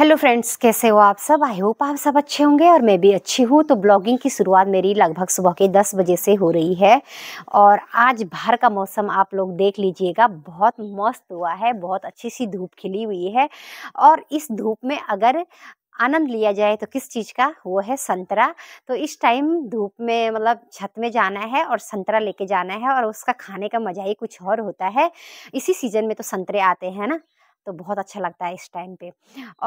hello friends कैसे हो आप सब आई होप आप सब अच्छे होंगे और मैं भी अच्छी हूँ तो ब्लॉगिंग की शुरुआत मेरी लगभग सुबह के 10 बजे से हो रही है और आज बाहर का मौसम आप लोग देख लीजिएगा बहुत मस्त हुआ है बहुत अच्छी सी धूप खिली हुई है और इस धूप में अगर आनंद लिया जाए तो किस चीज़ का वो है संतरा तो इस टाइम धूप में मतलब छत में जाना है और संतरा लेके जाना है और उसका खाने का मज़ा ही कुछ और होता है इसी सीज़न में तो संतरे आते हैं ना तो बहुत अच्छा लगता है इस टाइम पे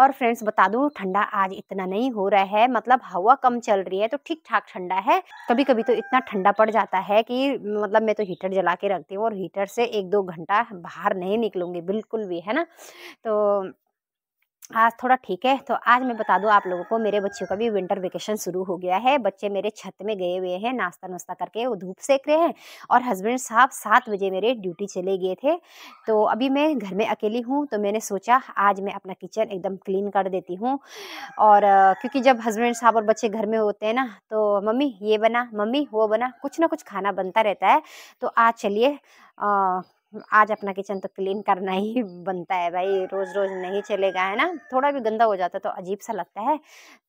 और फ्रेंड्स बता दूँ ठंडा आज इतना नहीं हो रहा है मतलब हवा कम चल रही है तो ठीक ठाक ठंडा है कभी कभी तो इतना ठंडा पड़ जाता है कि मतलब मैं तो हीटर जला के रखती हूँ और हीटर से एक दो घंटा बाहर नहीं निकलूँगी बिल्कुल भी है ना तो आज थोड़ा ठीक है तो आज मैं बता दूं आप लोगों को मेरे बच्चों का भी विंटर वेकेशन शुरू हो गया है बच्चे मेरे छत में गए हुए हैं नाश्ता नाश्ता करके वो धूप सेक रहे हैं और हस्बैंड साहब सात बजे मेरे ड्यूटी चले गए थे तो अभी मैं घर में अकेली हूँ तो मैंने सोचा आज मैं अपना किचन एकदम क्लीन कर देती हूँ और क्योंकि जब हस्बैंड साहब और बच्चे घर में होते हैं ना तो मम्मी ये बना मम्मी वो बना कुछ ना कुछ खाना बनता रहता है तो आज चलिए आज अपना किचन तो क्लीन करना ही बनता है भाई रोज़ रोज़ नहीं चलेगा है ना थोड़ा भी गंदा हो जाता है तो अजीब सा लगता है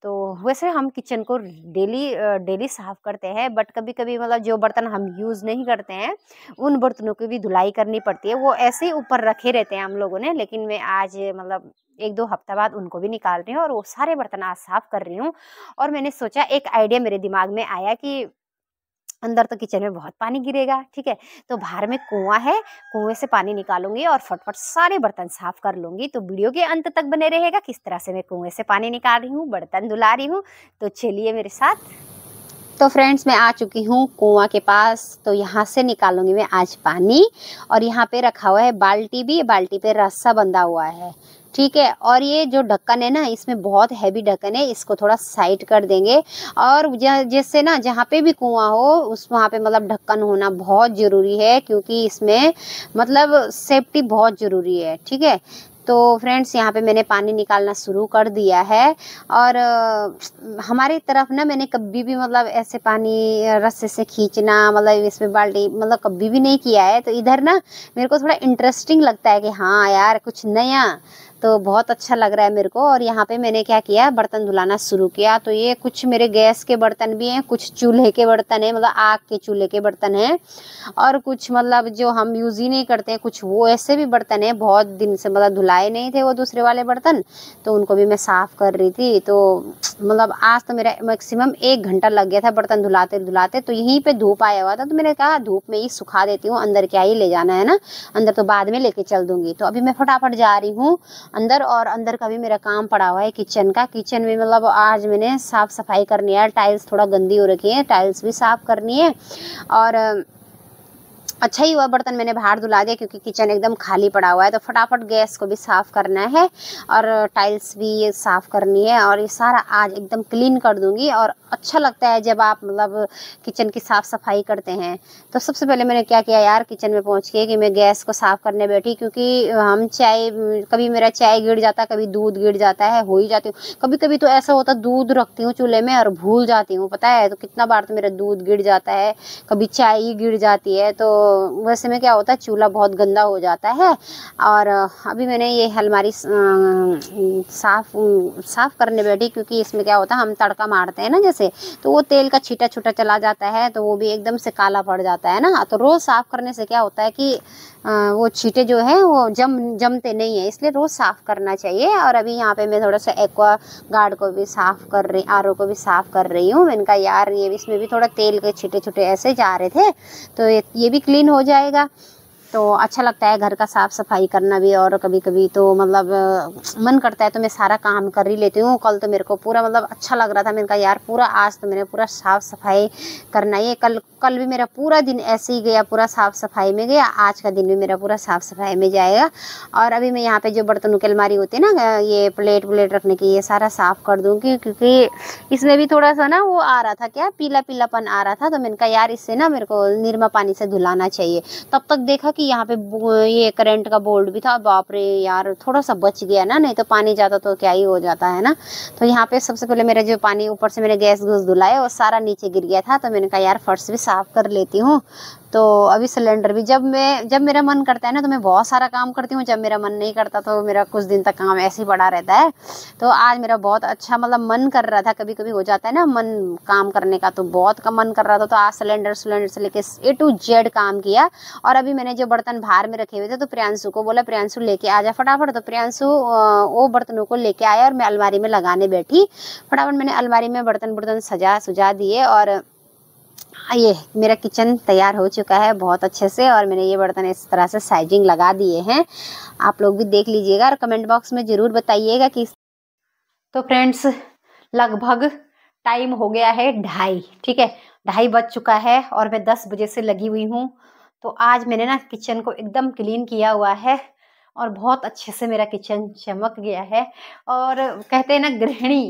तो वैसे हम किचन को डेली डेली साफ़ करते हैं बट कभी कभी मतलब जो बर्तन हम यूज़ नहीं करते हैं उन बर्तनों की भी धुलाई करनी पड़ती है वो ऐसे ही ऊपर रखे रहते हैं हम लोगों ने लेकिन मैं आज मतलब एक दो हफ्ता बाद उनको भी निकाल रही हूँ और वो सारे बर्तन आज साफ़ कर रही हूँ और मैंने सोचा एक आइडिया मेरे दिमाग में आया कि अंदर तो किचन में बहुत पानी गिरेगा ठीक है तो बाहर में कुआं है कुएं से पानी निकालूंगी और फटफट सारे बर्तन साफ कर लूंगी तो वीडियो के अंत तक बने रहेगा किस तरह से मैं कुएं से पानी निकाल रही हूँ बर्तन धुला रही हूँ तो चलिए मेरे साथ तो फ्रेंड्स मैं आ चुकी हूँ कुआं के पास तो यहाँ से निकालूंगी मैं आज पानी और यहाँ पे रखा हुआ है बाल्टी भी बाल्टी पे रस्सा बंधा हुआ है ठीक है और ये जो ढक्कन है ना इसमें बहुत हैवी ढक्कन है इसको थोड़ा साइड कर देंगे और जैसे ना जहाँ पे भी कुआं हो उस वहाँ पे मतलब ढक्कन होना बहुत ज़रूरी है क्योंकि इसमें मतलब सेफ्टी बहुत ज़रूरी है ठीक है तो फ्रेंड्स यहाँ पे मैंने पानी निकालना शुरू कर दिया है और हमारी तरफ ना मैंने कभी भी मतलब ऐसे पानी रस्से से खींचना मतलब इसमें बाल्टी मतलब कभी भी नहीं किया है तो इधर ना मेरे को थोड़ा इंटरेस्टिंग लगता है कि हाँ यार कुछ नया तो बहुत अच्छा लग रहा है मेरे को और यहाँ पे मैंने क्या किया बर्तन धुलाना शुरू किया तो ये कुछ मेरे गैस के बर्तन भी हैं कुछ चूल्हे के बर्तन हैं मतलब आग के चूल्हे के बर्तन हैं और कुछ मतलब जो हम यूज़ ही नहीं करते हैं कुछ वो ऐसे भी बर्तन हैं बहुत दिन से मतलब धुलाए नहीं थे वो दूसरे वाले बर्तन तो उनको भी मैं साफ़ कर रही थी तो मतलब आज तो मेरा मैक्सिमम एक घंटा लग गया था बर्तन धुलाते धुलाते तो यहीं पर धूप आया हुआ था तो मैंने कहा धूप में ही सुखा देती हूँ अंदर क्या ही ले जाना है ना अंदर तो बाद में लेके चल दूँगी तो अभी मैं फटाफट जा रही हूँ अंदर और अंदर का भी मेरा काम पड़ा हुआ है किचन का किचन में मतलब आज मैंने साफ़ सफाई करनी है टाइल्स थोड़ा गंदी हो रखी है टाइल्स भी साफ़ करनी है और अच्छा ही हुआ बर्तन मैंने बाहर धुला दिया क्योंकि किचन एकदम खाली पड़ा हुआ है तो फटाफट गैस को भी साफ़ करना है और टाइल्स भी ये साफ़ करनी है और ये सारा आज एकदम क्लीन कर दूँगी और अच्छा लगता है जब आप मतलब किचन की साफ़ सफाई करते हैं तो सबसे पहले मैंने क्या किया यार किचन में पहुँच के कि मैं गैस को साफ़ करने बैठी क्योंकि हम चाय कभी मेरा चाय गिर जाता कभी दूध गिर जाता है हो ही जाती हूँ कभी कभी तो ऐसा होता दूध रखती हूँ चूल्हे में और भूल जाती हूँ पता है तो कितना बार तो मेरा दूध गिर जाता है कभी चाय ही गिर जाती है तो वैसे में क्या होता है चूल्हा बहुत गंदा हो जाता है और अभी मैंने ये अलमारी साफ साफ करने बैठी क्योंकि इसमें क्या होता है हम तड़का मारते हैं ना जैसे तो वो तेल का छीटा छूटा चला जाता है तो वो भी एकदम से काला पड़ जाता है ना तो रोज़ साफ़ करने से क्या होता है कि वो छीटे जो है वो जम जमते नहीं है इसलिए रोज़ साफ़ करना चाहिए और अभी यहाँ पे मैं थोड़ा सा एक्वा गार्ड को भी साफ़ कर रही आर को भी साफ़ कर रही हूँ मैंने कहा यार ये इसमें भी थोड़ा तेल के छीटे छूटे ऐसे जा रहे थे तो ये, ये भी क्लीन हो जाएगा तो अच्छा लगता है घर का साफ़ सफाई करना भी और कभी कभी तो मतलब मन करता है तो मैं सारा काम कर ही लेती हूँ कल तो मेरे को पूरा मतलब अच्छा लग रहा था मैंने कहा यार पूरा आज तो मैंने पूरा साफ़ सफाई करना ही है कल कल भी मेरा पूरा दिन ऐसे ही गया पूरा साफ़ सफाई में गया आज का दिन भी मेरा पूरा साफ़ सफाई में जाएगा और अभी मैं यहाँ पे जो बर्तनों की अलमारी होती है ना ये प्लेट व्लेट रखने की ये सारा साफ़ कर दूँगी क्योंकि इसमें भी थोड़ा सा ना वो आ रहा था क्या पीला पीलापन आ रहा था तो मैंने कहा यार इससे ना मेरे को निरमा पानी से धुलाना चाहिए तब तक देखा कि थी यहाँ पे ये करंट का बोल्ड भी था बाप रे यार थोड़ा सा बच गया ना नहीं तो पानी जाता तो क्या ही हो जाता है ना तो यहाँ पे सबसे पहले मेरा जो पानी ऊपर से मैंने गैस घुस धुलाया वो सारा नीचे गिर गया था तो मैंने कहा यार फर्श भी साफ कर लेती हूँ तो अभी सिलेंडर भी जब मैं जब मेरा मन करता है ना तो मैं बहुत सारा काम करती हूँ जब मेरा मन नहीं करता तो मेरा कुछ दिन तक काम ऐसे ही पड़ा रहता है तो आज मेरा बहुत अच्छा मतलब मन कर रहा था कभी कभी हो जाता है ना मन काम करने का तो बहुत कम मन कर रहा था तो आज सिलेंडर सिलेंडर से लेके ए टू जेड काम किया और अभी मैंने जो बर्तन बाहर में रखे हुए थे तो प्रियांशु को बोला प्रियांशु लेके आ जा फटाफट तो प्रियांशु वो बर्तनों को लेके आया और मैं अलमारी में लगाने बैठी फटाफट मैंने अलमारी में बर्तन बुर्तन सजा सुझा दिए और हाँ, ये मेरा किचन तैयार हो चुका है बहुत अच्छे से और मैंने ये बर्तन इस तरह से साइजिंग लगा दिए हैं आप लोग भी देख लीजिएगा और कमेंट बॉक्स में ज़रूर बताइएगा कि तो फ्रेंड्स लगभग टाइम हो गया है ढाई ठीक है ढाई बज चुका है और मैं दस बजे से लगी हुई हूँ तो आज मैंने ना किचन को एकदम क्लीन किया हुआ है और बहुत अच्छे से मेरा किचन चमक गया है और कहते हैं ना गृहिणी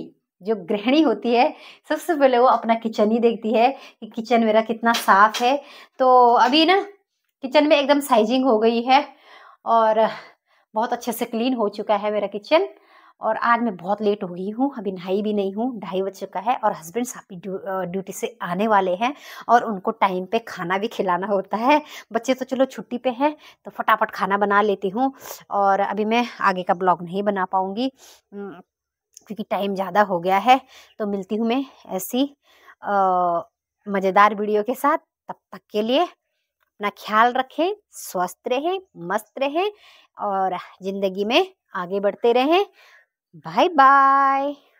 जो गृहिणी होती है सबसे पहले वो अपना किचन ही देखती है कि किचन मेरा कितना साफ है तो अभी ना किचन में एकदम साइजिंग हो गई है और बहुत अच्छे से क्लीन हो चुका है मेरा किचन और आज मैं बहुत लेट हो गई हूँ अभी नहाई भी नहीं हूँ ढाई बज चुका है और हस्बैंड साहब भी ड्यूटी से आने वाले हैं और उनको टाइम पे खाना भी खिलाना होता है बच्चे तो चलो छुट्टी पे हैं तो फटाफट खाना बना लेती हूँ और अभी मैं आगे का ब्लॉग नहीं बना पाऊँगी क्योंकि टाइम ज़्यादा हो गया है तो मिलती हूँ मैं ऐसी मज़ेदार वीडियो के साथ तब तक के लिए अपना ख्याल रखें स्वस्थ रहें मस्त रहें और ज़िंदगी में आगे बढ़ते रहें बाय बाय